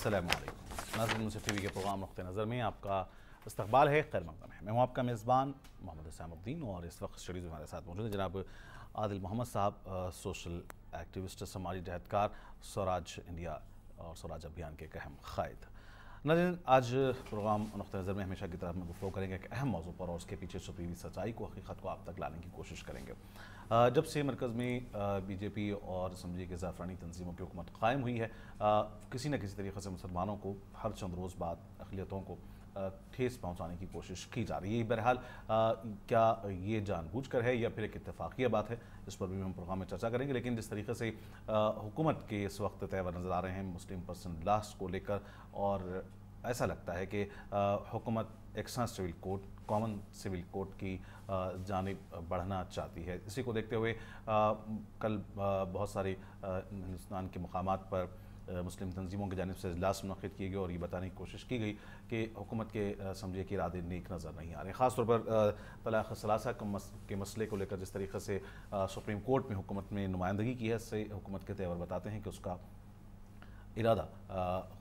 السلام علیکم ناظرین منصف ٹی وی کے پروگرام نقطہ نظر میں آپ کا استقبال ہے خیر مقدم ہے میں ہوں آپ کا میزبان محمد حسام الدین اور اس وقت اسٹڈیز ہمارے ساتھ موجود ہیں جناب عادل محمد صاحب سوشل ایکٹیوسٹ سماجی جہدکار سوراج انڈیا اور سوراج ابھیان کے ایک اہم قائد ناظرین آج پروگرام نقطہ نظر میں ہمیشہ کی طرح میں گفتگو کریں گے ایک اہم موضوع پر اور اس کے پیچھے چھپی ہوئی سچائی کو حقیقت کو آپ تک لانے کی کوشش کریں گے جب سے مرکز میں بی جے پی اور سمجھیے کہ زعفرانی تنظیموں کی حکومت قائم ہوئی ہے کسی نہ کسی طریقے سے مسلمانوں کو ہر چند روز بعد اقلیتوں کو ٹھیس پہنچانے کی کوشش کی جا رہی ہے بہرحال کیا یہ جان بوجھ کر ہے یا پھر ایک اتفاقیہ بات ہے اس پر بھی ہم پروگرام میں چرچا کریں گے لیکن جس طریقے سے حکومت کے اس وقت تیور نظر آ رہے ہیں مسلم پرسن لاسٹ کو لے کر اور ایسا لگتا ہے کہ حکومت ایکساں civil court common civil court کی جانب بڑھنا چاہتی ہے اسی کو دیکھتے ہوئے کل بہت ساری ہندوستان کے مقامات پر مسلم تنظیموں کی جانب سے اجلاس منعقد کیے گئے اور یہ بتانے کی کوشش کی گئی کہ حکومت کے سمجھیے کہ ارادے نیک نظر نہیں آ رہے خاص طور پر طلاق ثلاثہ کے مسئلے کو لے کر جس طریقے سے سپریم کورٹ میں حکومت نے نمائندگی کی ہے اس سے حکومت کے تیور بتاتے ہیں کہ اس کا ارادہ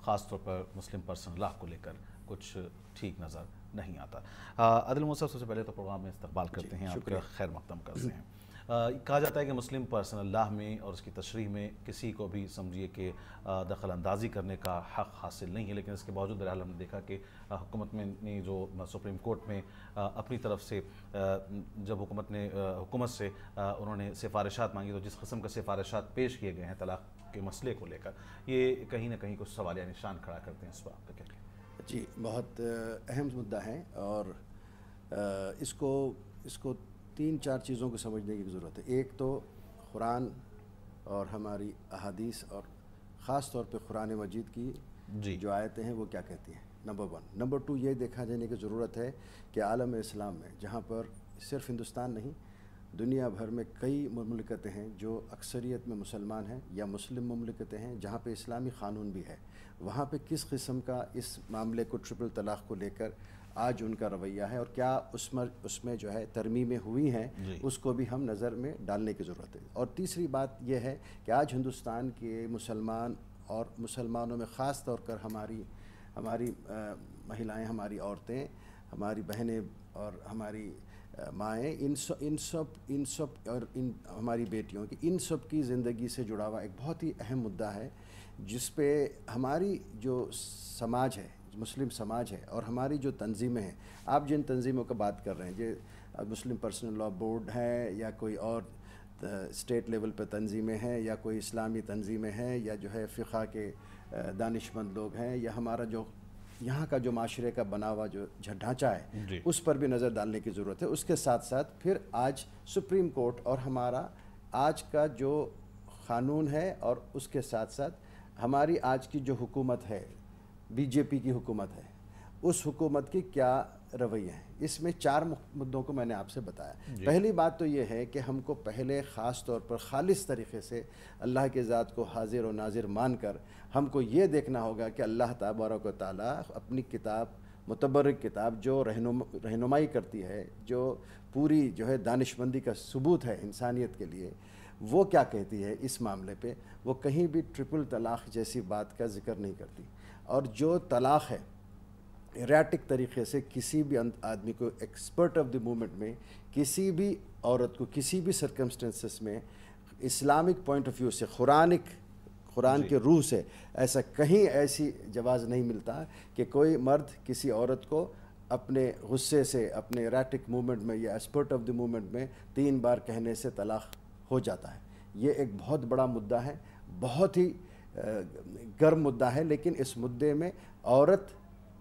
خاص طور پر مسلم پرسن لاہ کو لے کر کچھ ٹھیک نظر نہیں آتا عدل موسف سب سے پہلے تو پروگرام میں استقبال جی، کرتے ہیں آپ خیر مقدم کرتے ہیں کہا جاتا ہے کہ مسلم پرسن اللہ میں اور اس کی تشریح میں کسی کو بھی سمجھیے کہ دخل اندازی کرنے کا حق حاصل نہیں ہے لیکن اس کے باوجود ہم نے دیکھا کہ حکومت میں نے جو سپریم کورٹ میں اپنی طرف سے جب حکومت نے حکومت سے انہوں نے سفارشات مانگی تو جس قسم کا سفارشات پیش کیے گئے ہیں طلاق کے مسئلے کو لے کر یہ کہیں نہ کہیں کچھ سوال یا نشان کھڑا کرتے ہیں اس بات کا جی بہت اہم مدعا ہے اور اس کو اس کو تین چار چیزوں کو سمجھنے کی ضرورت ہے ایک تو قرآن اور ہماری احادیث اور خاص طور پہ قرآن مجید کی جی جو آیتیں ہیں وہ کیا کہتی ہیں نمبر ون نمبر ٹو یہ دیکھا جانے کی ضرورت ہے کہ عالم اسلام میں جہاں پر صرف ہندوستان نہیں دنیا بھر میں کئی مملکتیں ہیں جو اکثریت میں مسلمان ہیں یا مسلم مملکتیں ہیں جہاں پہ اسلامی قانون بھی ہے وہاں پہ کس قسم کا اس معاملے کو ٹرپل طلاق کو لے کر آج ان کا رویہ ہے اور کیا اس میں اس میں جو ہے ترمیمیں ہوئی ہیں جی۔ اس کو بھی ہم نظر میں ڈالنے کی ضرورت ہے اور تیسری بات یہ ہے کہ آج ہندوستان کے مسلمان اور مسلمانوں میں خاص طور پر ہماری ہماری مہیلائیں ہماری عورتیں ہماری بہنیں اور ہماری مائیں ان سب ان سب ان سب اور ان ہماری بیٹیوں کی ان سب کی زندگی سے جڑاوا ایک بہت ہی اہم مدعا ہے جس پہ ہماری جو سماج ہے مسلم سماج ہے اور ہماری جو تنظیمیں ہیں آپ جن تنظیموں کا بات کر رہے ہیں یہ مسلم پرسنل لا بورڈ ہے یا کوئی اور اسٹیٹ لیول پہ تنظیمیں ہیں یا کوئی اسلامی تنظیمیں ہیں یا جو ہے فقہ کے دانش مند لوگ ہیں یا ہمارا جو یہاں کا جو معاشرے کا بنا ہوا جو ڈھانچہ ہے جی۔ اس پر بھی نظر ڈالنے کی ضرورت ہے اس کے ساتھ ساتھ پھر آج سپریم کورٹ اور ہمارا آج کا جو قانون ہے اور اس کے ساتھ ساتھ ہماری آج کی جو حکومت ہے بی جے پی کی حکومت ہے اس حکومت کی کیا رویہ ہیں اس میں چار مددوں کو میں نے آپ سے بتایا جی۔ پہلی بات تو یہ ہے کہ ہم کو پہلے خاص طور پر خالص طریقے سے اللہ کے ذات کو حاضر و ناظر مان کر ہم کو یہ دیکھنا ہوگا کہ اللہ تبارک و تعالیٰ اپنی کتاب متبرک کتاب جو رہنما رہنمائی کرتی ہے جو پوری جو ہے دانش مندی کا ثبوت ہے انسانیت کے لیے وہ کیا کہتی ہے اس معاملے پہ وہ کہیں بھی ٹرپل طلاق جیسی بات کا ذکر نہیں کرتی اور جو طلاق ہے ریٹک طریقے سے کسی بھی آدمی کو ایکسپرٹ آف دی موومنٹ میں کسی بھی عورت کو کسی بھی سرکمسٹنسز میں اسلامک پوائنٹ آف ویو سے قرآنک قرآن جی۔ کے روح سے ایسا کہیں ایسی جواز نہیں ملتا کہ کوئی مرد کسی عورت کو اپنے غصے سے اپنے ریٹک موومنٹ میں یا ایکسپرٹ آف دی موومنٹ میں تین بار کہنے سے طلاق ہو جاتا ہے یہ ایک بہت بڑا مدعا ہے بہت ہی گرم مدعا ہے لیکن اس مدعے میں عورت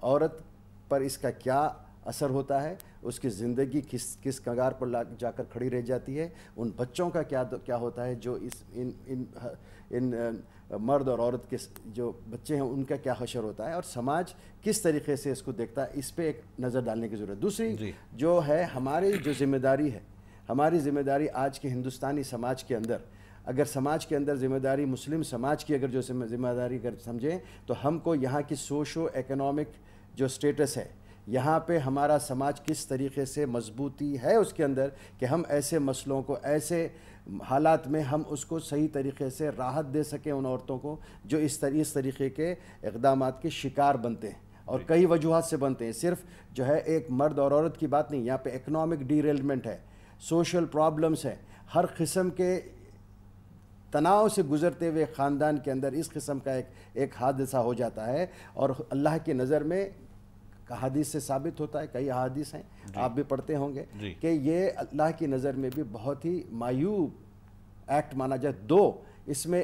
عورت پر اس کا کیا اثر ہوتا ہے اس کی زندگی کس کس کگار پر لا جا کر کھڑی رہ جاتی ہے ان بچوں کا کیا کیا ہوتا ہے جو اس ان مرد اور عورت کے جو بچے ہیں ان کا کیا حشر ہوتا ہے اور سماج کس طریقے سے اس کو دیکھتا ہے اس پہ ایک نظر ڈالنے کی ضرورت ہے دوسری جی۔ جو ہے ہماری جو ذمہ داری ہے ہماری ذمہ داری آج کے ہندوستانی سماج کے اندر اگر سماج کے اندر ذمہ داری مسلم سماج کی اگر جو ذمہ داری اگر سمجھیں تو ہم کو یہاں کی سوشو اکنامک جو سٹیٹس ہے یہاں پہ ہمارا سماج کس طریقے سے مضبوطی ہے اس کے اندر کہ ہم ایسے مسئلوں کو ایسے حالات میں ہم اس کو صحیح طریقے سے راحت دے سکیں ان عورتوں کو جو اس اس طریقے کے اقدامات کے شکار بنتے ہیں اور کئی وجوہات سے بنتے ہیں صرف جو ہے ایک مرد اور عورت کی بات نہیں یہاں پہ اکنامک ڈیریلمنٹ ہے سوشل پرابلمس ہیں ہر قسم کے تناؤ سے گزرتے ہوئے خاندان کے اندر اس قسم کا ایک ایک حادثہ ہو جاتا ہے اور اللہ کی نظر میں حادثے سے ثابت ہوتا ہے کئی احادیث ہیں جی۔ آپ بھی پڑھتے ہوں گے جی۔ کہ یہ اللہ کی نظر میں بھی بہت ہی مایوب ایکٹ مانا جائے دو اس میں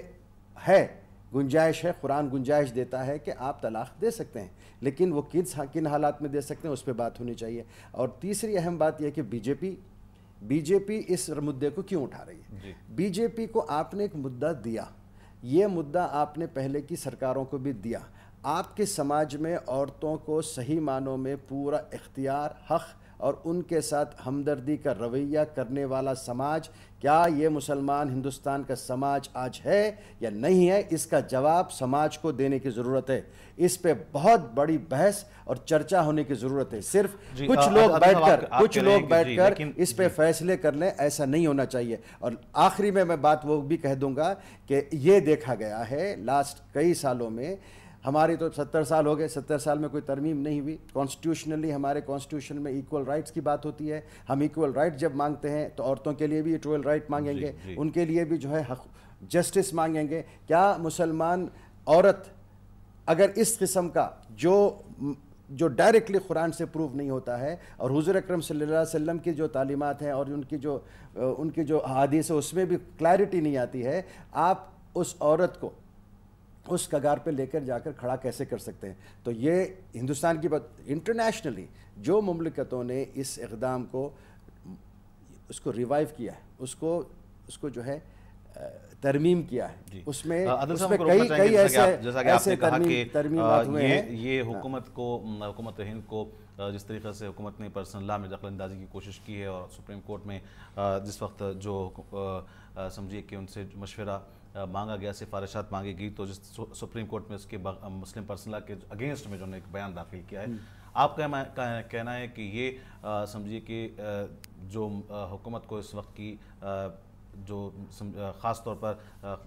ہے گنجائش ہے قرآن گنجائش دیتا ہے کہ آپ طلاق دے سکتے ہیں لیکن وہ کن کن حالات میں دے سکتے ہیں اس پہ بات ہونی چاہیے اور تیسری اہم بات یہ کہ بی جے پی بی جے پی اس مدعے کو کیوں اٹھا رہی ہے جی۔ بی جے پی کو آپ نے ایک مدعا دیا یہ مدعا آپ نے پہلے کی سرکاروں کو بھی دیا آپ کے سماج میں عورتوں کو صحیح معنوں میں پورا اختیار حق اور ان کے ساتھ ہمدردی کا رویہ کرنے والا سماج کیا یہ مسلمان ہندوستان کا سماج آج ہے یا نہیں ہے اس کا جواب سماج کو دینے کی ضرورت ہے اس پہ بہت بڑی بحث اور چرچا ہونے کی ضرورت ہے صرف جی، کچھ لوگ بیٹھ کر کچھ لوگ بیٹھ جی، کر اس پہ جی۔ فیصلے کر لیں ایسا نہیں ہونا چاہیے اور آخری میں میں بات وہ بھی کہہ دوں گا کہ یہ دیکھا گیا ہے لاسٹ کئی سالوں میں ہماری تو ستر سال ہو گئے ستر سال میں کوئی ترمیم نہیں ہوئی کانسٹیٹیوشنلی ہمارے کانسٹیٹیوشن میں ایکول رائٹس کی بات ہوتی ہے ہم ایکول رائٹ جب مانگتے ہیں تو عورتوں کے لیے بھی ایکول رائٹ مانگیں جی، گے جی۔ ان کے لیے بھی جو ہے حق جسٹس مانگیں گے کیا مسلمان عورت اگر اس قسم کا جو جو ڈائریکٹلی قرآن سے پروو نہیں ہوتا ہے اور حضور اکرم صلی اللہ علیہ وسلم کی جو تعلیمات ہیں اور ان کی جو ان کی جو حادیث ہے اس میں بھی کلیئرٹی نہیں آتی ہے آپ اس عورت کو اس کگار پہ لے کر جا کر کھڑا کیسے کر سکتے ہیں تو یہ ہندوستان کی بات انٹرنیشنلی جو مملکتوں نے اس اقدام کو اس کو ریوائیو کیا ہے اس کو اس کو جو ہے ترمیم کیا ہے جی۔ اس میں اس میں کئی کئی ایسے ترمیم یہ حکومت کو حکومت ہند کو جس طریقے سے حکومت نے پرسنل لا میں دخل اندازی کی کوشش کی ہے اور سپریم کورٹ میں جس وقت جو سمجھیے کہ ان سے مشورہ مانگا گیا سفارشات مانگی گئی تو جس سپریم کورٹ میں اس کے مسلم پرسنلہ کے اگینسٹ میں جو نے ایک بیان داخل کیا ہے آپ کا کہنا ہے کہ یہ سمجھیے کہ جو حکومت کو اس وقت کی جو خاص طور پر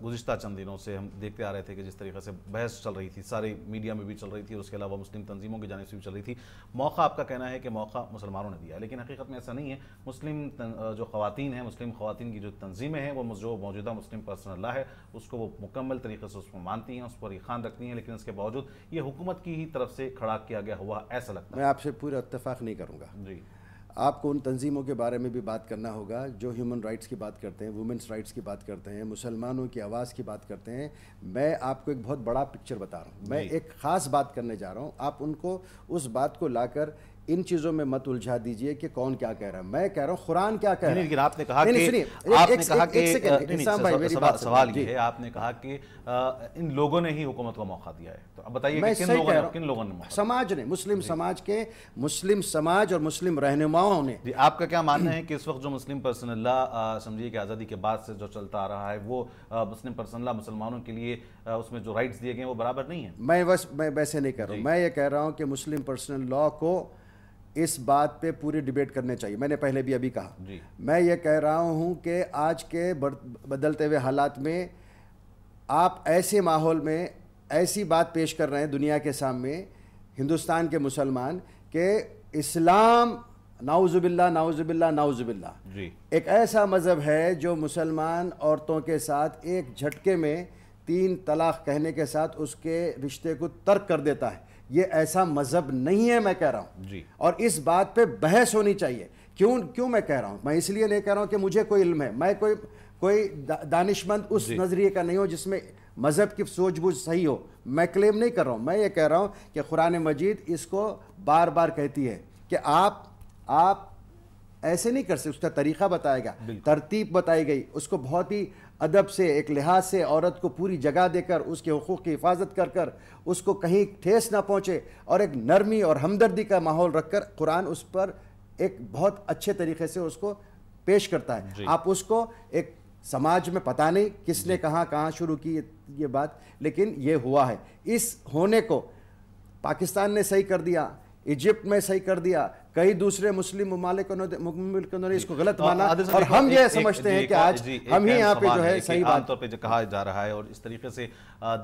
گزشتہ چند دنوں سے ہم دیکھتے آ رہے تھے کہ جس طریقے سے بحث چل رہی تھی ساری میڈیا میں بھی چل رہی تھی اور اس کے علاوہ مسلم تنظیموں کی جانب سے بھی چل رہی تھی موقع آپ کا کہنا ہے کہ موقع مسلمانوں نے دیا ہے لیکن حقیقت میں ایسا نہیں ہے مسلم جو خواتین ہیں مسلم خواتین کی جو تنظیمیں ہیں وہ جو موجودہ مسلم پرسنل لا ہے اس کو وہ مکمل طریقے سے اس کو مانتی ہیں اس پر یہ خان رکھتی ہیں لیکن اس کے باوجود یہ حکومت کی ہی طرف سے کھڑا کیا گیا ہوا ایسا لگتا ہے میں آپ سے پورا اتفاق نہیں کروں گا جی آپ کو ان تنظیموں کے بارے میں بھی بات کرنا ہوگا جو ہیومن رائٹس کی بات کرتے ہیں وومنس رائٹس کی بات کرتے ہیں مسلمانوں کی آواز کی بات کرتے ہیں میں آپ کو ایک بہت بڑا پکچر بتا رہا ہوں میں جی۔ ایک خاص بات کرنے جا رہا ہوں آپ ان کو اس بات کو لا کر ان چیزوں میں مت الجھا دیجئے کہ کون کیا کہہ رہا ہے میں کہہ رہا ہوں قرآن کیا کہہ رہا ہے لیکن آپ نے کہا کہ آپ نے کہا کہ سوال یہ ہے آپ نے کہا کہ ان لوگوں نے ہی حکومت کو موقع دیا ہے تو اب بتائیے کہ کن لوگوں نے کن لوگوں نے سماج نے مسلم جی۔ سماج کے مسلم سماج اور مسلم رہنماؤں نے جی، آپ کا کیا ماننا ہے کہ اس وقت جو مسلم پرسن اللہ سمجھیے کہ آزادی کے بعد سے جو چلتا آ رہا ہے وہ مسلم پرسن اللہ مسلمانوں کے لیے اس میں جو رائٹس دیے گئے ہیں وہ برابر نہیں ہیں میں ویسے نہیں کہہ رہا ہوں جی۔ میں یہ کہہ رہا ہوں کہ مسلم پرسنل لا کو اس بات پہ پوری ڈیبیٹ کرنے چاہیے میں نے پہلے بھی ابھی کہا جی۔ میں یہ کہہ رہا ہوں کہ آج کے بدلتے ہوئے حالات میں آپ ایسے ماحول میں ایسی بات پیش کر رہے ہیں دنیا کے سامنے ہندوستان کے مسلمان کہ اسلام ناؤزب باللہ ناؤزب باللہ ناؤزب باللہ جی۔ ایک ایسا مذہب ہے جو مسلمان عورتوں کے ساتھ ایک جھٹکے میں تین طلاق کہنے کے ساتھ اس کے رشتے کو ترک کر دیتا ہے یہ ایسا مذہب نہیں ہے میں کہہ رہا ہوں جی۔ اور اس بات پہ بحث ہونی چاہیے کیوں کیوں میں کہہ رہا ہوں میں اس لیے نہیں کہہ رہا ہوں کہ مجھے کوئی علم ہے میں کوئی کوئی دانش مند اس جی۔ نظریے کا نہیں ہوں جس میں مذہب کی سوچ بوجھ صحیح ہو میں کلیم نہیں کر رہا ہوں میں یہ کہہ رہا ہوں کہ قرآن مجید اس کو بار بار کہتی ہے کہ آپ آپ ایسے نہیں کر سکتے اس کا طریقہ بتائے گا ترتیب بتائی گئی اس کو بہت ہی ادب سے ایک لحاظ سے عورت کو پوری جگہ دے کر اس کے حقوق کی حفاظت کر کر اس کو کہیں ٹھیس نہ پہنچے اور ایک نرمی اور ہمدردی کا ماحول رکھ کر قرآن اس پر ایک بہت اچھے طریقے سے اس کو پیش کرتا ہے جی۔ آپ اس کو ایک سماج میں پتہ نہیں کس نے جی۔ کہاں کہاں شروع کی یہ بات لیکن یہ ہوا ہے اس ہونے کو پاکستان نے صحیح کر دیا ایجپٹ میں صحیح کر دیا کئی دوسرے مسلم ممالک نے اس کو غلط جی. مانا اور ہم یہ سمجھتے ہیں جی، کہ آج جی، ہم ہی یہاں پہ جو ہے صحیح بات طور پہ جو کہا جا رہا ہے اور اس طریقے سے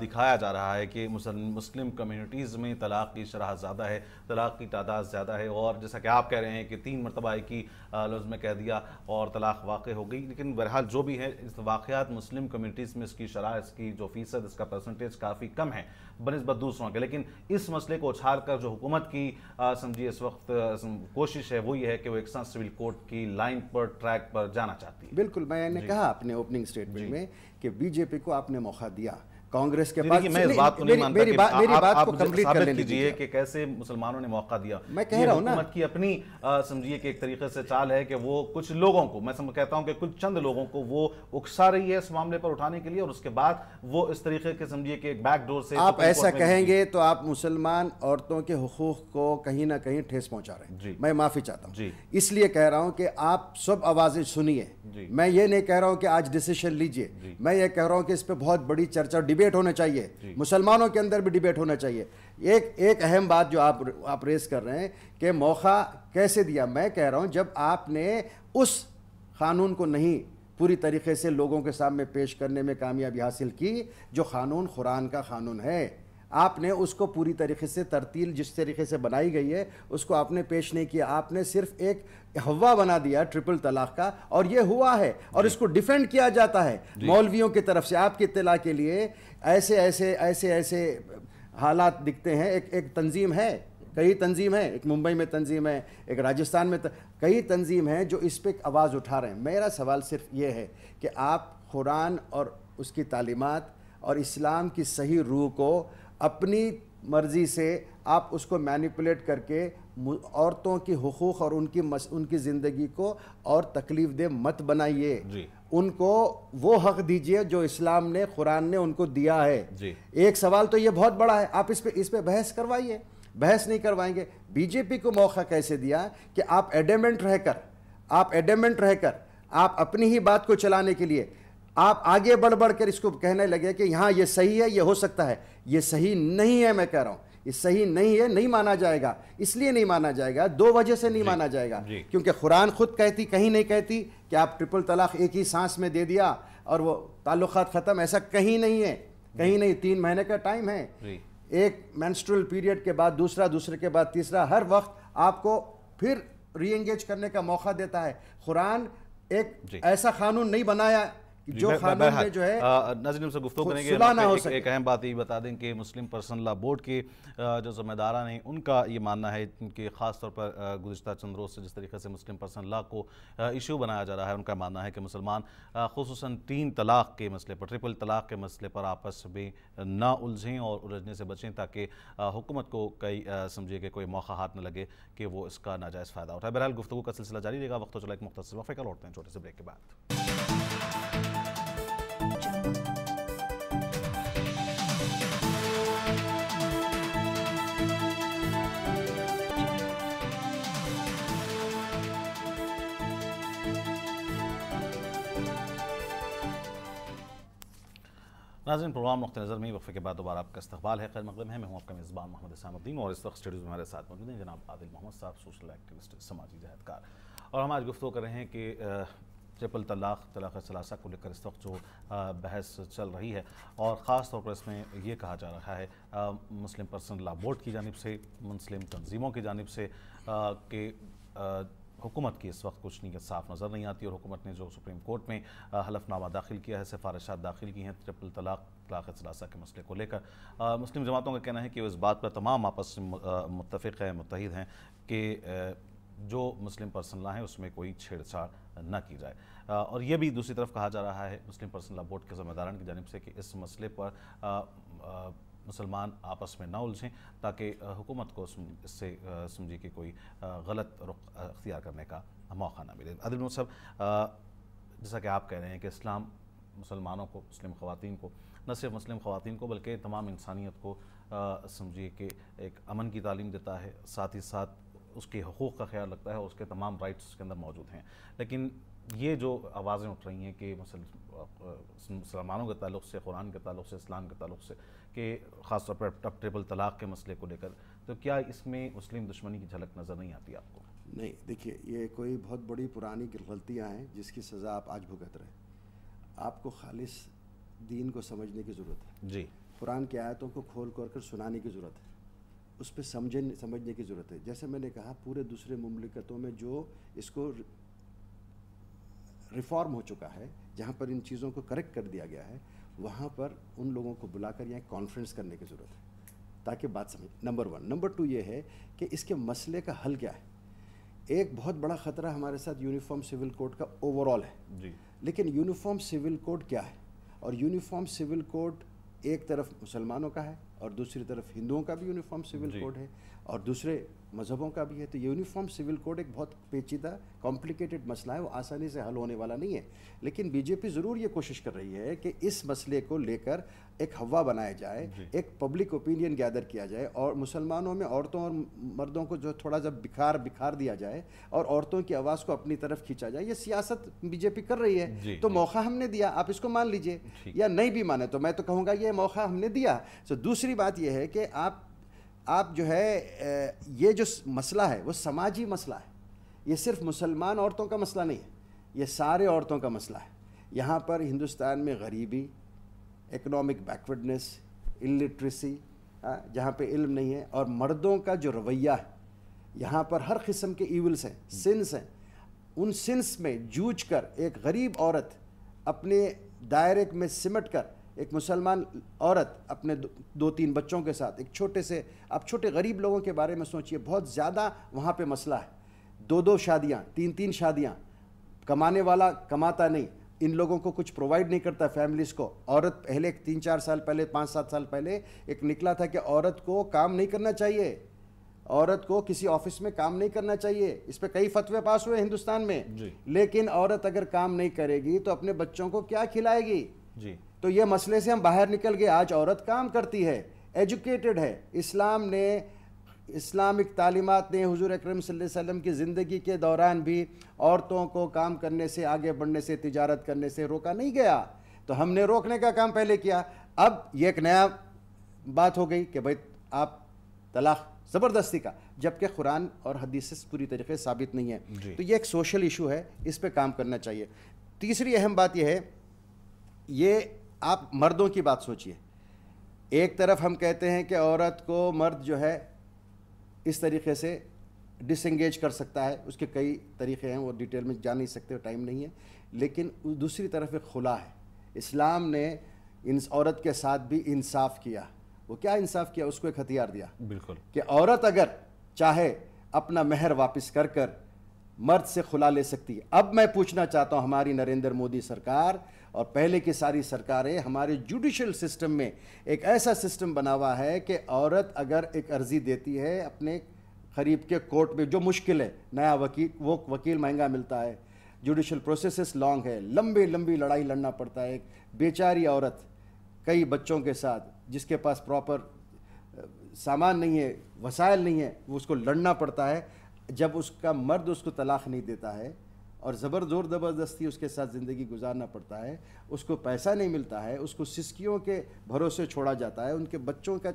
دکھایا جا رہا ہے کہ مسلم کمیونٹیز میں طلاق کی شرح زیادہ ہے طلاق کی تعداد زیادہ ہے اور جیسا کہ آپ کہہ رہے ہیں کہ تین مرتبہ ایک ہی لفظ میں کہہ دیا اور طلاق واقع ہو گئی لیکن بہرحال جو بھی ہے اس واقعات مسلم کمیونٹیز میں اس کی شرح اس کی جو فیصد اس کا پرسنٹیج کافی کم ہے بنسبت دوسروں کے لیکن اس مسئلے کو اچھال کر جو حکومت کی سمجھیے اس وقت کوشش ہے وہی ہے کہ وہ ایکساں سیول کورٹ کی لائن پر ٹریک پر جانا چاہتی ہے بالکل میں نے جی۔ کہا اپنے اوپننگ اسٹیٹمنٹ جی۔ میں کہ بی جے پی کو آپ نے موقع دیا کانگریس کے پاس میں اس بات کو نہیں مانتا کہ آپ ثابت کیجئے کہ کیسے مسلمانوں نے موقع دیا میں کہہ رہا ہوں نا حکومت کی اپنی سمجھئے کہ ایک طریقے سے چال ہے کہ وہ کچھ لوگوں کو میں کہتا ہوں کہ کچھ چند لوگوں کو وہ اکسا رہی ہے اس معاملے پر اٹھانے کے لیے اور اس کے بعد وہ اس طریقے کے سمجھئے کہ ایک بیک ڈور سے آپ ایسا کہیں گے تو آپ مسلمان عورتوں کے حقوق کو کہیں نہ کہیں ٹھیس پہنچا رہے ہیں جی۔ میں معافی چاہتا ہوں جی۔ اس لیے کہہ رہا ہوں کہ آپ سب آوازیں سنیے جی۔ میں یہ نہیں کہہ رہا ہوں کہ آج ڈیسیشن لیجئے میں یہ کہہ رہا ہوں کہ اس پہ بہت بڑی چرچہ اور ڈیبیٹ ڈیبیٹ ہونا چاہیے جی۔ مسلمانوں کے اندر بھی ڈیبیٹ ہونا چاہیے ایک ایک اہم بات جو آپ ریز کر رہے ہیں کہ موقع کیسے دیا میں کہہ رہا ہوں جب آپ نے اس قانون کو نہیں پوری طریقے سے لوگوں کے سامنے پیش کرنے میں کامیابی حاصل کی جو قانون خوران کا قانون ہے آپ نے اس کو پوری طریقے سے ترتیل جس طریقے سے بنائی گئی ہے اس کو آپ نے پیش نہیں کیا آپ نے صرف ایک ہوا بنا دیا ٹرپل طلاق کا اور یہ ہوا ہے اور اس کو ڈیفینڈ کیا جاتا ہے جی۔ مولویوں کی طرف سے آپ کی اطلاع کے لیے ایسے ایسے ایسے ایسے حالات دکھتے ہیں ایک ایک تنظیم ہے کئی تنظیم ہیں ایک ممبئی میں تنظیم ہے ایک راجستھان میں کئی تنظیم ہیں جو اس پہ ایک آواز اٹھا رہے ہیں میرا سوال صرف یہ ہے کہ آپ قرآن اور اس کی تعلیمات اور اسلام کی صحیح روح کو اپنی مرضی سے آپ اس کو مینیپولیٹ کر کے عورتوں کی حقوق اور ان کی ان کی زندگی کو اور تکلیف دہ مت بنائیے جی ان کو وہ حق دیجئے جو اسلام نے قرآن نے ان کو دیا ہے جی ایک سوال تو یہ بہت بڑا ہے آپ اس پہ اس پہ بحث کروائیے بحث نہیں کروائیں گے بی جے پی کو موقع کیسے دیا کہ آپ ایڈیمنٹ رہ کر آپ ایڈیمنٹ رہ کر آپ اپنی ہی بات کو چلانے کے لیے آپ آگے بڑھ بڑھ کر اس کو کہنے لگے کہ یہاں یہ صحیح ہے یہ ہو سکتا ہے یہ صحیح نہیں ہے میں کہہ رہا ہوں یہ صحیح نہیں ہے نہیں مانا جائے گا اس لیے نہیں مانا جائے گا دو وجہ سے نہیں جی، مانا جائے گا جی۔ کیونکہ قرآن خود کہتی کہیں نہیں کہتی کہ آپ ٹرپل طلاق ایک ہی سانس میں دے دیا اور وہ تعلقات ختم ایسا کہیں نہیں ہے کہیں نہیں تین مہینے کا ٹائم ہے جی۔ ایک مینسٹرل پیریڈ کے بعد دوسرا دوسرے کے بعد تیسرا ہر وقت آپ کو پھر ری انگیج کرنے کا موقع دیتا ہے قرآن ایک ایسا قانون نہیں بنایا جی، جو میں جو ہے ناظرین سے کریں گے ایک اہم بات یہ بتا دیں کہ مسلم پرسن لا بورڈ کے جو ذمہ ہیں ان کا یہ ماننا ہے کہ خاص طور پر گزشتہ چند روز سے جس طریقے سے مسلم پرسن لا کو ایشو بنایا جا رہا ہے ان کا ماننا ہے کہ مسلمان خصوصاً تین طلاق کے مسئلے پر ٹرپل طلاق کے مسئلے پر آپس میں نہ الجھیں اور الجھنے سے بچیں تاکہ حکومت کو کئی سمجھیے کہ کوئی موقع ہاتھ نہ لگے کہ وہ اس کا ناجائز فائدہ اٹھائے ہے گفتگو کا سلسلہ جاری رہے گا وقت چلا ایک مختصر کا لوٹتے ہیں چھوٹے سے بریک کے بعد ناظرین پروگرام نقطہ نظر میں وقفے کے بعد دوبارہ آپ کا استقبال ہے خیر مقدم ہے میں ہوں آپ کا میزبان محمد اسام الدین اور اس وقت اسٹوڈیوز میں ہمارے ساتھ موجود ہیں جناب عادل محمد صاحب سوشل ایکٹیوسٹ سماجی جہد کار اور ہم آج گفتگو کر رہے ہیں کہ ٹرپل طلاق طلاق ثلاثہ کو لے کر اس وقت جو بحث چل رہی ہے اور خاص طور پر اس میں یہ کہا جا رہا ہے مسلم پرسنل لا بورڈ کی جانب سے مسلم تنظیموں کی جانب سے کہ حکومت کی اس وقت کچھ نہیں صاف نظر نہیں آتی اور حکومت نے جو سپریم کورٹ میں حلف نامہ داخل کیا ہے سفارشات داخل کی ہیں ٹرپل طلاق طلاق ثلاثہ کے مسئلے کو لے کر مسلم جماعتوں کا کہنا ہے کہ وہ اس بات پر تمام آپس میں متفق ہیں متحد ہیں کہ جو مسلم پرسن لا ہیں اس میں کوئی چھیڑ چھاڑ نہ کی جائے اور یہ بھی دوسری طرف کہا جا رہا ہے مسلم پرسن لا بورڈ کے ذمہ داران کی جانب سے کہ اس مسئلے پر مسلمان آپس میں نہ الجھیں تاکہ حکومت کو اس سے سمجھیے کہ کوئی غلط رخ اختیار کرنے کا موقع نہ ملے عدل صاحب جیسا کہ آپ کہہ رہے ہیں کہ اسلام مسلمانوں کو مسلم خواتین کو نہ صرف مسلم خواتین کو بلکہ تمام انسانیت کو سمجھیے کہ ایک امن کی تعلیم دیتا ہے ساتھ ہی ساتھ اس کے حقوق کا خیال رکھتا ہے اس کے تمام رائٹس اس کے اندر موجود ہیں لیکن یہ جو آوازیں اٹھ رہی ہیں کہ مسلمانوں کے تعلق سے قرآن کے تعلق سے اسلام کے تعلق سے کہ خاص طور پر ٹپ ٹریپل طلاق کے مسئلے کو لے کر تو کیا اس میں مسلم دشمنی کی جھلک نظر نہیں آتی آپ کو نہیں دیکھیے یہ کوئی بہت بڑی پرانی غلطیاں ہیں جس کی سزا آپ آج بھگت رہے ہیں آپ کو خالص دین کو سمجھنے کی ضرورت ہے جی قرآن کی آیتوں کو کھول کر سنانے کی ضرورت ہے اس پہ سمجھنے سمجھنے کی ضرورت ہے جیسے میں نے کہا پورے دوسرے مملکتوں میں جو اس کو ریفارم ہو چکا ہے جہاں پر ان چیزوں کو کریکٹ کر دیا گیا ہے وہاں پر ان لوگوں کو بلا کر یہاں کانفرنس کرنے کی ضرورت ہے تاکہ بات سمجھ نمبر ون نمبر ٹو یہ ہے کہ اس کے مسئلے کا حل کیا ہے ایک بہت بڑا خطرہ ہمارے ساتھ یونیفارم سول کوڈ کا اوور آل ہے جی لیکن یونیفارم سول کوڈ کیا ہے اور یونیفارم سول کوڈ ایک طرف مسلمانوں کا ہے اور دوسری طرف ہندوؤں کا بھی یونیفارم سول کوڈ ہے اور دوسرے مذہبوں کا بھی ہے تو یونیفارم سول کوڈ ایک بہت پیچیدہ کمپلیکیٹڈ مسئلہ ہے وہ آسانی سے حل ہونے والا نہیں ہے لیکن بی جے پی ضرور یہ کوشش کر رہی ہے کہ اس مسئلے کو لے کر ایک ہوا بنایا جائے جی۔ ایک پبلک اوپینین گیدر کیا جائے اور مسلمانوں میں عورتوں اور مردوں کو جو تھوڑا سا بکھار بکھار دیا جائے اور عورتوں کی آواز کو اپنی طرف کھینچا جائے یہ سیاست بی جے پی کر رہی ہے جی، تو جی۔ موقع ہم نے دیا آپ اس کو مان لیجئے یا نہیں بھی مانے تو میں تو کہوں گا یہ موقع ہم نے دیا تو دوسری بات یہ ہے کہ آپ آپ جو ہے یہ جو مسئلہ ہے وہ سماجی مسئلہ ہے یہ صرف مسلمان عورتوں کا مسئلہ نہیں ہے یہ سارے عورتوں کا مسئلہ ہے یہاں پر ہندوستان میں غریبی اکنامک بیکورڈنس اللٹریسی جہاں پہ علم نہیں ہے اور مردوں کا جو رویہ ہے یہاں پر ہر قسم کے ایولس ہیں سنس ہیں ان سنس میں جوج کر ایک غریب عورت اپنے دائرے میں سمٹ کر ایک مسلمان عورت اپنے دو دو تین بچوں کے ساتھ ایک چھوٹے سے آپ چھوٹے غریب لوگوں کے بارے میں سوچئے بہت زیادہ وہاں پہ مسئلہ ہے دو دو شادیاں تین تین شادیاں کمانے والا کماتا نہیں ان لوگوں کو کچھ پرووائڈ نہیں کرتا فیملیز کو عورت پہلے تین چار سال پہلے پانچ سات سال پہلے ایک نکلا تھا کہ عورت کو کام نہیں کرنا چاہیے عورت کو کسی آفس میں کام نہیں کرنا چاہیے اس پہ کئی فتوے پاس ہوئے ہندوستان میں جی۔ لیکن عورت اگر کام نہیں کرے گی تو اپنے بچوں کو کیا کھلائے گی جی تو یہ مسئلے سے ہم باہر نکل گئے آج عورت کام کرتی ہے ایجوکیٹڈ ہے اسلام نے اسلامک تعلیمات نے حضور اکرم صلی اللہ علیہ وسلم کی زندگی کے دوران بھی عورتوں کو کام کرنے سے آگے بڑھنے سے تجارت کرنے سے روکا نہیں گیا تو ہم نے روکنے کا کام پہلے کیا اب یہ ایک نیا بات ہو گئی کہ بھائی آپ طلاق زبردستی کا جبکہ قرآن اور حدیث پوری طریقے ثابت نہیں ہے جی۔ تو یہ ایک سوشل ایشو ہے اس پہ کام کرنا چاہیے تیسری اہم بات یہ ہے یہ آپ مردوں کی بات سوچیے ایک طرف ہم کہتے ہیں کہ عورت کو مرد جو ہے اس طریقے سے ڈس انگیج کر سکتا ہے اس کے کئی طریقے ہیں وہ ڈیٹیل میں جا نہیں سکتے ٹائم نہیں ہے لیکن دوسری طرف ایک خلا ہے اسلام نے ان عورت کے ساتھ بھی انصاف کیا وہ کیا انصاف کیا اس کو ایک ہتھیار دیا بالکل کہ عورت اگر چاہے اپنا مہر واپس کر کر مرد سے خلا لے سکتی ہے اب میں پوچھنا چاہتا ہوں ہماری نریندر مودی سرکار اور پہلے کی ساری سرکاریں ہمارے جوڈیشل سسٹم میں ایک ایسا سسٹم بنا ہوا ہے کہ عورت اگر ایک عرضی دیتی ہے اپنے قریب کے کورٹ میں جو مشکل ہے نیا وکیل وہ وکیل مہنگا ملتا ہے جوڈیشل پروسیسز لانگ ہے لمبی لمبی لڑائی لڑنا پڑتا ہے ایک بیچاری عورت کئی بچوں کے ساتھ جس کے پاس پراپر سامان نہیں ہے وسائل نہیں ہے وہ اس کو لڑنا پڑتا ہے جب اس کا مرد اس کو طلاق نہیں دیتا ہے اور زبر زور زبردستی اس کے ساتھ زندگی گزارنا پڑتا ہے اس کو پیسہ نہیں ملتا ہے اس کو سسکیوں کے بھروسے چھوڑا جاتا ہے ان کے بچوں کا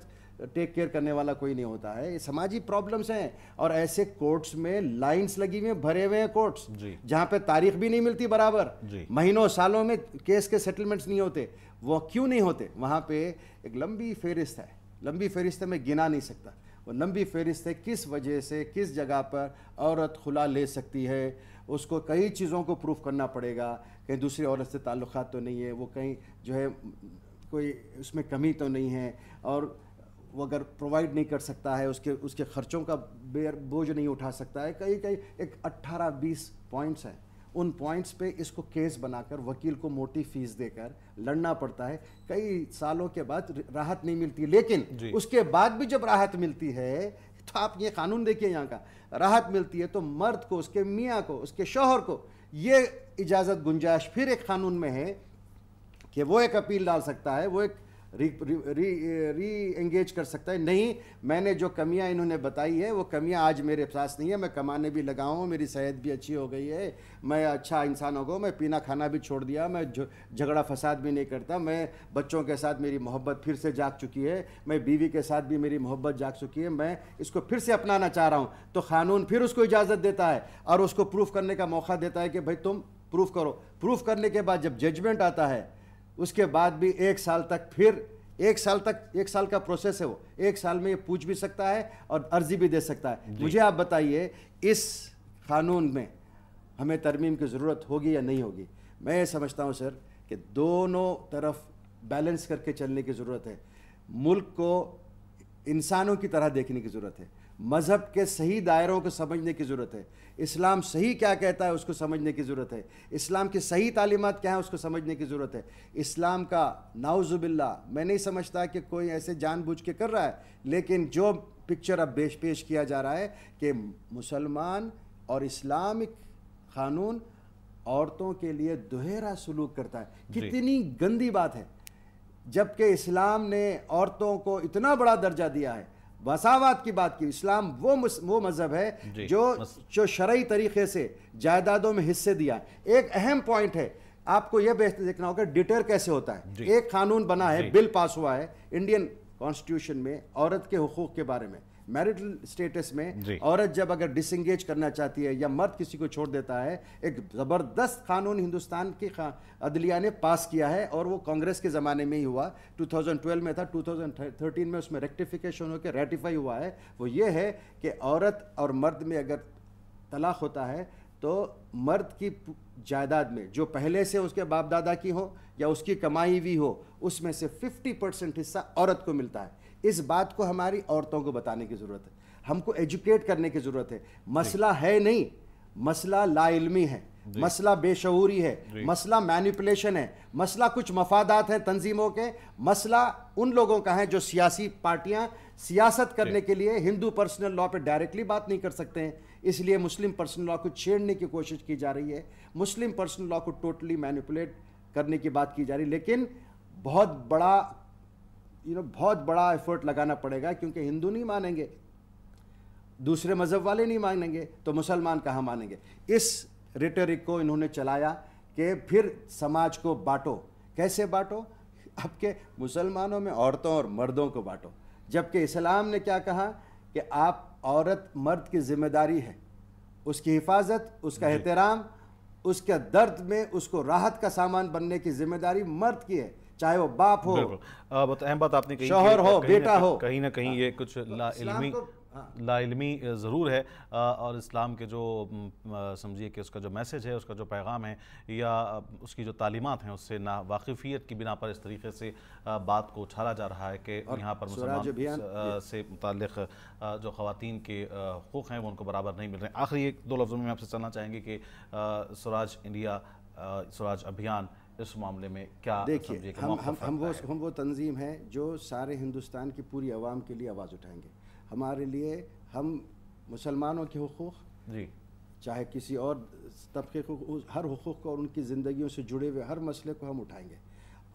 ٹیک کیئر کرنے والا کوئی نہیں ہوتا ہے یہ سماجی پرابلمس ہیں اور ایسے کورٹس میں لائنز لگی ہوئی ہیں بھرے ہوئے ہیں کورٹس جی جہاں پہ تاریخ بھی نہیں ملتی برابر جی۔ مہینوں سالوں میں کیس کے سیٹلمنٹس نہیں ہوتے وہ کیوں نہیں ہوتے وہاں پہ ایک لمبی فہرست ہے لمبی فہرست میں گنا نہیں سکتا وہ لمبی فہرست کس وجہ سے کس جگہ پر عورت خلا لے سکتی ہے اس کو کئی چیزوں کو پروف کرنا پڑے گا کہیں دوسری عورت سے تعلقات تو نہیں ہے وہ کہیں جو ہے کوئی اس میں کمی تو نہیں ہے اور وہ اگر پرووائڈ نہیں کر سکتا ہے اس کے اس کے خرچوں کا بیر بوجھ نہیں اٹھا سکتا ہے کئی کئی ایک اٹھارہ بیس پوائنٹس ہیں ان پوائنٹس پہ اس کو کیس بنا کر وکیل کو موٹی فیس دے کر لڑنا پڑتا ہے کئی سالوں کے بعد راحت نہیں ملتی لیکن جی۔ اس کے بعد بھی جب راحت ملتی ہے آپ یہ قانون دیکھیے یہاں کا راحت ملتی ہے تو مرد کو اس کے میاں کو اس کے شوہر کو یہ اجازت گنجائش پھر ایک قانون میں ہے کہ وہ ایک اپیل ڈال سکتا ہے وہ ایک ری انگیج کر سکتا ہے نہیں میں نے جو کمیاں انہوں نے بتائی ہے وہ کمیاں آج میرے پاس نہیں ہیں میں کمانے بھی لگا ہوں میری صحت بھی اچھی ہو گئی ہے میں اچھا انسان ہو گیا میں پینا کھانا بھی چھوڑ دیا میں جھگڑا فساد بھی نہیں کرتا میں بچوں کے ساتھ میری محبت پھر سے جاگ چکی ہے میں بیوی کے ساتھ بھی میری محبت جاگ چکی ہے میں اس کو پھر سے اپنانا چاہ رہا ہوں تو قانون پھر اس کو اجازت دیتا ہے اور اس کو پروف کرنے کا موقع دیتا ہے کہ بھائی تم پروف کرو پروف کرنے کے بعد جب ججمنٹ آتا ہے اس کے بعد بھی ایک سال تک پھر ایک سال تک ایک سال کا پروسیس ہے وہ ایک سال میں یہ پوچھ بھی سکتا ہے اور عرضی بھی دے سکتا ہے جی۔ مجھے آپ بتائیے اس قانون میں ہمیں ترمیم کی ضرورت ہوگی یا نہیں ہوگی میں یہ سمجھتا ہوں سر کہ دونوں طرف بیلنس کر کے چلنے کی ضرورت ہے ملک کو انسانوں کی طرح دیکھنے کی ضرورت ہے مذہب کے صحیح دائروں کو سمجھنے کی ضرورت ہے اسلام صحیح کیا کہتا ہے اس کو سمجھنے کی ضرورت ہے اسلام کی صحیح تعلیمات کیا ہیں اس کو سمجھنے کی ضرورت ہے اسلام کا ناؤزب باللہ میں نہیں سمجھتا کہ کوئی ایسے جان بوجھ کے کر رہا ہے لیکن جو پکچر اب پیش کیا جا رہا ہے کہ مسلمان اور اسلامک قانون عورتوں کے لیے دوہرا سلوک کرتا ہے جی۔ کتنی گندی بات ہے جبکہ اسلام نے عورتوں کو اتنا بڑا درجہ دیا ہے وساوات کی بات کی اسلام وہ مذہب ہے جی، جو جو شرعی طریقے سے جائیدادوں میں حصے دیا ایک اہم پوائنٹ ہے آپ کو یہ دیکھنا ہوگا ڈیٹر کیسے ہوتا ہے جی۔ ایک قانون بنا ہے جی۔ بل پاس ہوا ہے انڈین کانسٹیٹیوشن میں عورت کے حقوق کے بارے میں میرٹل اسٹیٹس میں جی۔ عورت جب اگر ڈس انگیج کرنا چاہتی ہے یا مرد کسی کو چھوڑ دیتا ہے ایک زبردست قانون ہندوستان کی عدلیہ نے پاس کیا ہے اور وہ کانگریس کے زمانے میں ہی ہوا 2012 میں تھا 2013 میں اس میں ریکٹیفیکیشن ہو کے ریٹیفائی ہوا ہے وہ یہ ہے کہ عورت اور مرد میں اگر طلاق ہوتا ہے تو مرد کی جائیداد میں جو پہلے سے اس کے باپ دادا کی ہو یا اس کی کمائی ہوئی ہو اس میں سے ففٹی پرسنٹ حصہ عورت کو ملتا ہے اس بات کو ہماری عورتوں کو بتانے کی ضرورت ہے ہم کو ایجوکیٹ کرنے کی ضرورت ہے مسئلہ جی۔ ہے نہیں مسئلہ لا علمی ہے جی۔ مسئلہ بے شعوری ہے جی۔ مسئلہ مینیپولیشن ہے مسئلہ کچھ مفادات ہیں تنظیموں کے مسئلہ ان لوگوں کا ہے جو سیاسی پارٹیاں سیاست کرنے کے لیے ہندو پرسنل لا پہ ڈائریکٹلی بات نہیں کر سکتے ہیں اس لیے مسلم پرسنل لا کو چھیڑنے کی کوشش کی جا رہی ہے مسلم پرسنل لا کو ٹوٹلی مینیپولیٹ کرنے کی بات کی جا رہی لیکن بہت بڑا بہت بڑا ایفرٹ لگانا پڑے گا کیونکہ ہندو نہیں مانیں گے دوسرے مذہب والے نہیں مانیں گے تو مسلمان کہاں مانیں گے اس ریٹرک کو انہوں نے چلایا کہ پھر سماج کو بانٹو کیسے بانٹو اب کے مسلمانوں میں عورتوں اور مردوں کو بانٹو جبکہ اسلام نے کیا کہا کہ آپ عورت مرد کی ذمہ داری ہے اس کی حفاظت اس کا جی۔ احترام اس کے درد میں اس کو راحت کا سامان بننے کی ذمہ داری مرد کی ہے چاہے وہ باپ ہو اہم بات آپ نے شوہر ہو بیٹا ہو کہیں نہ کہیں یہ کچھ لا علمی ہاں۔ لا علمی ضرور ہے اور اسلام کے جو سمجھیے کہ اس کا جو میسج ہے اس کا جو پیغام ہے یا اس کی جو تعلیمات ہیں اس سے نہ واقفیت کی بنا پر اس طریقے سے بات کو اچھالا جا رہا ہے کہ یہاں پر مسلمان سے متعلق جو خواتین کے حقوق ہیں وہ ان کو برابر نہیں مل رہے ہیں آخری ایک دو لفظوں میں آپ سے چلنا چاہیں گے کہ سوراج انڈیا سوراج ابھیان اس معاملے میں کیا دیکھیے ہم ہم وہ ہم وہ تنظیم ہیں جو سارے ہندوستان کی پوری عوام کے لیے آواز اٹھائیں گے ہمارے لیے ہم مسلمانوں کے حقوق جی۔ چاہے کسی اور طبقے کو ہر حقوق کو اور ان کی زندگیوں سے جڑے ہوئے ہر مسئلے کو ہم اٹھائیں گے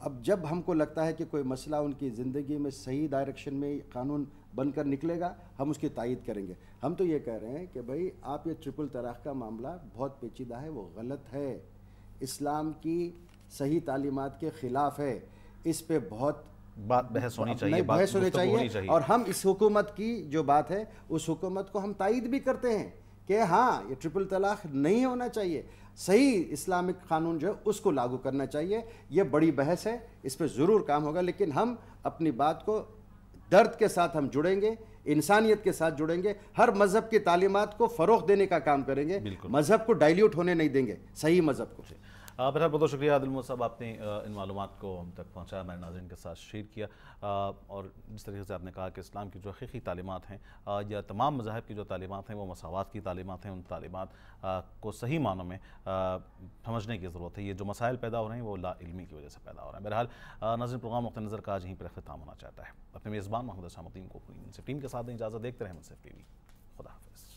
اب جب ہم کو لگتا ہے کہ کوئی مسئلہ ان کی زندگی میں صحیح ڈائریکشن میں قانون بن کر نکلے گا ہم اس کی تائید کریں گے ہم تو یہ کہہ رہے ہیں کہ بھائی آپ یہ ٹرپل طلاق کا معاملہ بہت پیچیدہ ہے وہ غلط ہے اسلام کی صحیح تعلیمات کے خلاف ہے اس پہ بہت بات بحث ہونی چاہیے بحث ہونی چاہیے اور ہم اس حکومت کی جو بات ہے اس حکومت کو ہم تائید بھی کرتے ہیں کہ ہاں یہ ٹرپل طلاق نہیں ہونا چاہیے صحیح اسلامک قانون جو ہے اس کو لاگو کرنا چاہیے یہ بڑی بحث ہے اس پہ ضرور کام ہوگا لیکن ہم اپنی بات کو درد کے ساتھ ہم جڑیں گے انسانیت کے ساتھ جڑیں گے ہر مذہب کی تعلیمات کو فروغ دینے کا کام کریں گے مذہب کو ڈائلیوٹ ہونے نہیں دیں گے صحیح مذہب کو بہت بہت شکریہ عدل صاحب آپ نے ان معلومات کو ہم تک پہنچایا میں ناظرین کے ساتھ شیئر کیا اور جس طریقے سے آپ نے کہا کہ اسلام کی جو حقیقی تعلیمات ہیں یا تمام مذاہب کی جو تعلیمات ہیں وہ مساوات کی تعلیمات ہیں ان تعلیمات کو صحیح معنوں میں سمجھنے کی ضرورت ہے یہ جو مسائل پیدا ہو رہے ہیں وہ لا علمی کی وجہ سے پیدا ہو رہے ہیں بہرحال ناظرین پروگرام وقت نظر کا آج یہیں پر اختتام ہونا چاہتا ہے اپنے میزبان محدود الدین کو ان منصف ٹیم کے ساتھ اجازت دیکھتے رہے منصف ٹی وی خدا حافظ